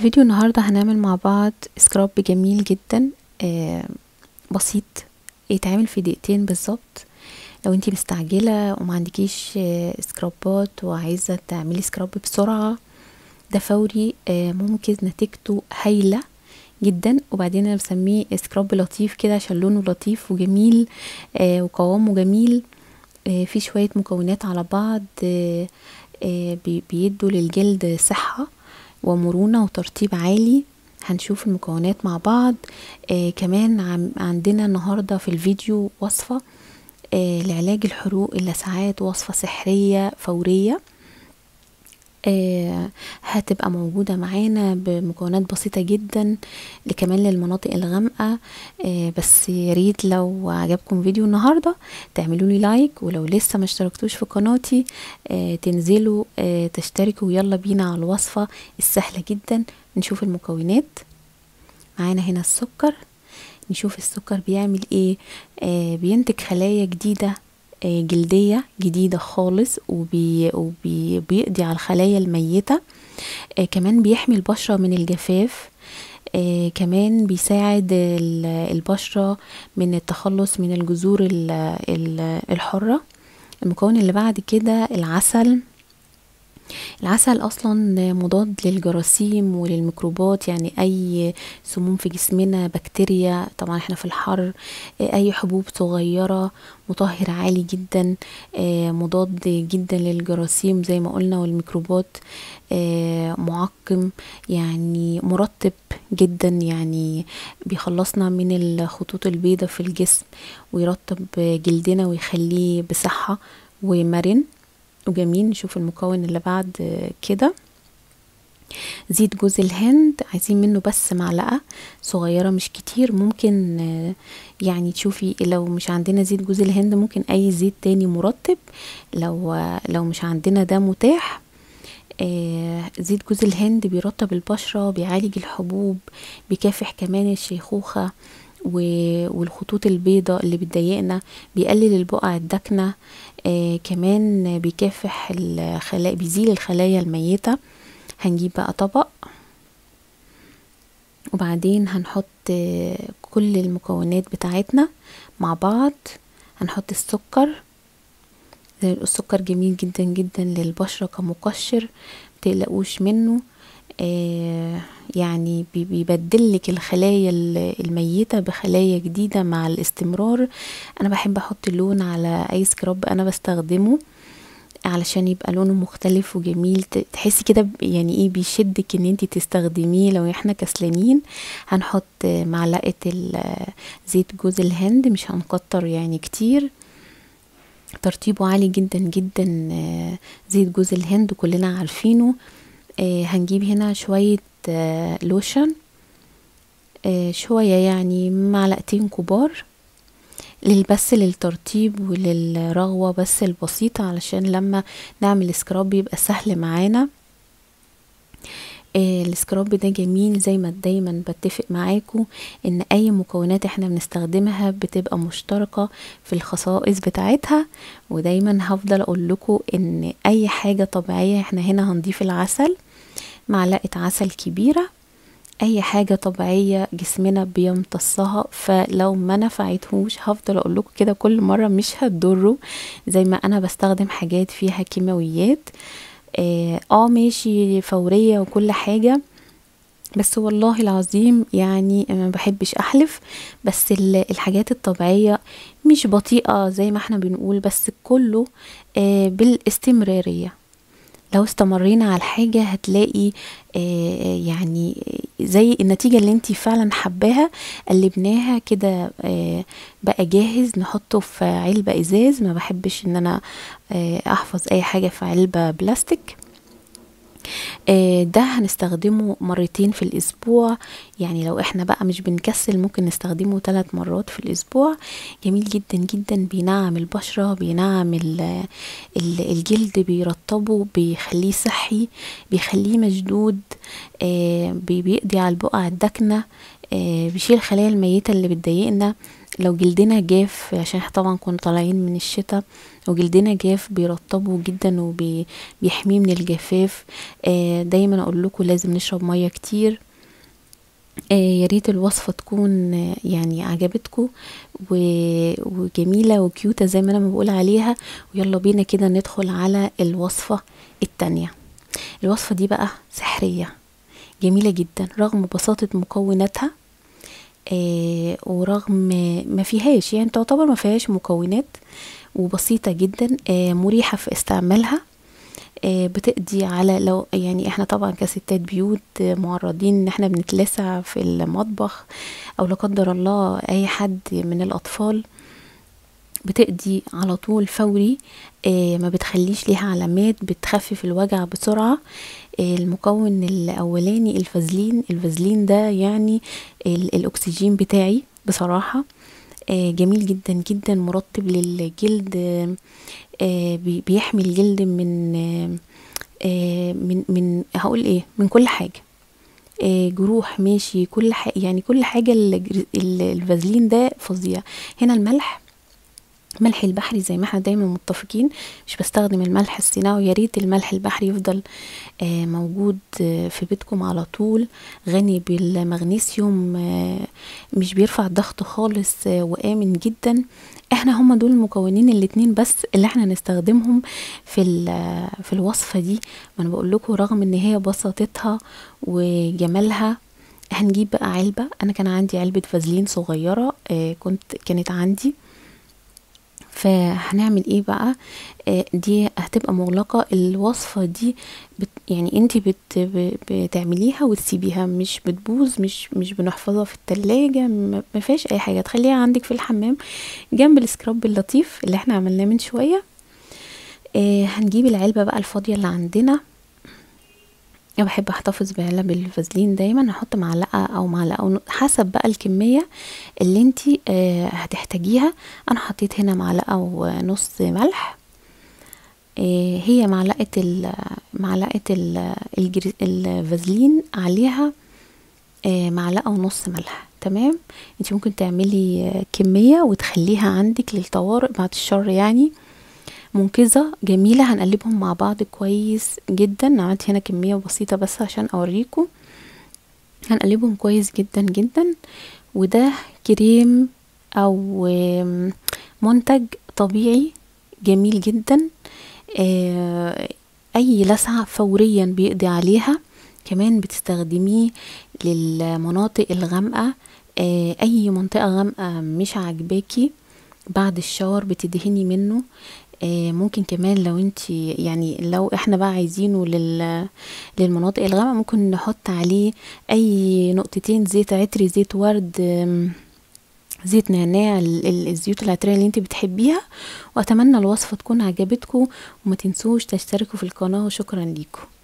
فيديو النهاردة هنعمل مع بعض سكراب جميل جدا آه، بسيط يتعمل في دقيقتين بالظبط لو انتي مستعجلة وما عندكيش سكرابات آه، وعايزة تعملي سكراب بسرعة ده فوري آه، ممكن نتيجته هايلة جدا وبعدين انا بسميه سكراب لطيف كده عشان لونه لطيف وجميل وقوامه جميل في فيه شوية مكونات على بعض بيدوا للجلد صحة ومرونة وترطيب عالي هنشوف المكونات مع بعض آه كمان عندنا النهاردة في الفيديو وصفة آه لعلاج الحروق اللسعات وصفة سحرية فورية آه، هتبقى موجودة معانا بمكونات بسيطة جدا لكمان للمناطق الغامقة آه، بس ياريت لو عجبكم فيديو النهاردة تعملولي لايك ولو لسه ما اشتركتوش في قناتي آه، تنزلوا تشتركوا يلا بينا على الوصفة السهلة جدا نشوف المكونات معانا هنا السكر نشوف السكر بيعمل ايه بينتج خلايا جديدة آه، جلدية جديدة خالص وبيقضي على الخلايا الميتة آه، كمان بيحمي البشرة من الجفاف آه، كمان بيساعد البشرة من التخلص من الجذور الحرة المكون اللي بعد كده العسل العسل اصلا مضاد للجراثيم وللميكروبات يعني اي سموم في جسمنا بكتيريا طبعا احنا في الحر اي حبوب صغيره مطهر عالي جدا آه، مضاد جدا للجراثيم زي ما قلنا والميكروبات آه، معقم يعني مرطب جدا يعني بيخلصنا من الخطوط البيضاء في الجسم ويرطب جلدنا ويخليه بصحة ومرن وجميل نشوف المكون اللي بعد آه، كده زيت جوز الهند عايزين منه بس معلقة صغيرة مش كتير ممكن آه، يعني تشوفي لو مش عندنا زيت جوز الهند ممكن اي زيت تاني مرطب لو آه، لو مش عندنا ده متاح زيت جوز الهند بيرطب البشرة بيعالج الحبوب بيكافح كمان الشيخوخة والخطوط البيضاء اللي بتضايقنا بيقلل البقع الداكنة آه، كمان بيكافح الخلايا بيزيل الخلايا الميتة هنجيب بقى طبق وبعدين هنحط كل المكونات بتاعتنا مع بعض هنحط السكر السكر جميل جدا جدا للبشرة كمقشر متقلقوش منه آه، يعني بيبدل لك الخلايا الميتة بخلايا جديدة مع الاستمرار انا بحب احط اللون على اي سكراب انا بستخدمه علشان يبقى لونه مختلف وجميل تحسي كده يعني ايه بيشدك ان انت تستخدميه لو احنا كسلانين هنحط معلقة زيت جوز الهند مش هنكتر يعني كتير ترطيبه عالي جدا جدا آه، زيت جوز الهند كلنا عارفينه آه، هنجيب هنا شوية آه، لوشن آه، شوية يعني معلقتين كبار بس للترطيب وللرغوة بس البسيطة علشان لما نعمل سكراب يبقى سهل معانا آه السكراب ده جميل زي ما دايما بتفق معاكو ان اي مكونات احنا بنستخدمها بتبقى مشتركة في الخصائص بتاعتها ودايما هفضل اقول لكم ان اي حاجة طبيعية احنا هنا هنضيف العسل معلقة عسل كبيرة اي حاجة طبيعية جسمنا بيمتصها فلو ما نفعتهوش هفضل اقول لكم كده كل مرة مش هتضره زي ما انا بستخدم حاجات فيها كيماويات آه،, اه ماشي فورية وكل حاجة بس والله العظيم يعني ما بحبش احلف بس الحاجات الطبيعية مش بطيئة زي ما احنا بنقول بس كله آه، بالاستمرارية لو استمرينا على الحاجة هتلاقي آه، آه، يعني زي النتيجة اللي انت فعلا حباها قلبناها كده آه، بقى جاهز نحطه في علبة ازاز ما بحبش ان انا احفظ اي حاجة في علبة بلاستيك آه، ده هنستخدمه مرتين في الأسبوع يعني لو احنا بقى مش بنكسل ممكن نستخدمه ثلاث مرات في الأسبوع جميل جدا جدا بينعم البشرة بينعم الجلد بيرطبه بيخليه صحي بيخليه مشدود آه، بيقضي على البقع الدكنة آه، بيشيل الخلايا الميتة اللي بتضايقنا لو جلدنا جاف عشان طبعا كنا طالعين من الشتاء وجلدنا جاف بيرطبه جدا وبيحميه من الجفاف آه، دايما اقول لكم لازم نشرب ميه كتير آه، يا ريت الوصفة تكون آه، يعني عجبتكم وجميلة وكيوتة زي ما انا بقول عليها ويلا بينا كده ندخل على الوصفة التانية الوصفة دي بقى سحرية جميلة جدا رغم بساطة مكوناتها آه ورغم ما فيهاش يعني تعتبر ما فيهاش مكونات وبسيطة جدا آه، مريحة في استعمالها آه، بتقضي على لو يعني احنا طبعا كستات بيوت معرضين ان احنا بنتلسع في المطبخ او لا قدر الله اي حد من الاطفال بتقضي على طول فوري آه، ما بتخليش ليها علامات بتخفف الوجع بسرعة المكون الاولاني الفازلين الفازلين ده يعني الاكسجين بتاعي بصراحة آه، جميل جدا جدا مرطب للجلد آه، بيحمي الجلد من آه، من من هقول ايه من كل حاجه جروح ماشي كل حاجة يعني كل حاجة الفازلين ده فظيع هنا الملح ملح البحري زي ما احنا دايما متفقين مش بستخدم الملح الصناعي ويا ريت الملح البحري يفضل آه، موجود آه، في بيتكم على طول غني بالمغنيسيوم آه، مش بيرفع الضغط خالص وامن جدا احنا هما دول المكونين الاتنين بس اللي احنا هنستخدمهم في في الوصفه دي ما انا بقول لكم رغم ان هي بساطتها وجمالها هنجيب بقى علبه انا كان عندي علبه فازلين صغيره كنت كانت عندي فهنعمل ايه بقى آه، دي هتبقى مغلقة الوصفة دي بت يعني انت بت بتعمليها وتسيبيها مش بتبوظ مش مش بنحفظها في التلاجة ما فيهاش اي حاجة تخليها عندك في الحمام جنب السكراب اللطيف اللي احنا عملناه من شوية آه، هنجيب العلبة بقى الفاضية اللي عندنا انا بحب احتفظ بعلب الفازلين دايما احط معلقه او معلقه حسب بقى الكميه اللي انت آه، هتحتاجيها انا حطيت هنا معلقه ونص ملح آه، هي معلقه ال معلقه الفازلين عليها آه، معلقه ونص ملح تمام انت ممكن تعملي كميه وتخليها عندك للطوارئ بعد الشر يعني منقذة جميلة هنقلبهم مع بعض كويس جدا عملت هنا كمية بسيطة بس عشان اوريكم هنقلبهم كويس جدا جدا وده كريم او منتج طبيعي جميل جدا آه، اي لسعة فوريا بيقضي عليها كمان بتستخدميه للمناطق الغامقة آه، اي منطقة غامقة مش عاجباكي بعد الشاور بتدهني منه آه، ممكن كمان لو انت يعني لو احنا بقى عايزينه لل للمناطق الغامقه ممكن نحط عليه اي نقطتين زيت عطري زيت ورد زيت نعناع الزيوت العطريه اللي انت بتحبيها واتمنى الوصفه تكون عجبتكم وما تنسوش تشتركوا في القناه وشكرا ليكم